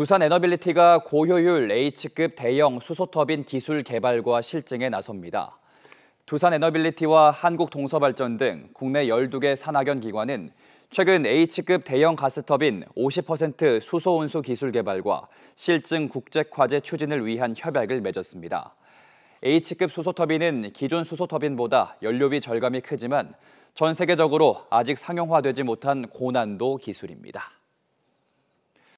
두산 에너빌리티가 고효율 H급 대형 수소터빈 기술 개발과 실증에 나섭니다. 두산 에너빌리티와 한국동서발전 등 국내 12개 산학연 기관은 최근 H급 대형 가스터빈 50% 수소온수 기술 개발과 실증 국제화제 추진을 위한 협약을 맺었습니다. H급 수소터빈은 기존 수소터빈보다 연료비 절감이 크지만 전 세계적으로 아직 상용화되지 못한 고난도 기술입니다.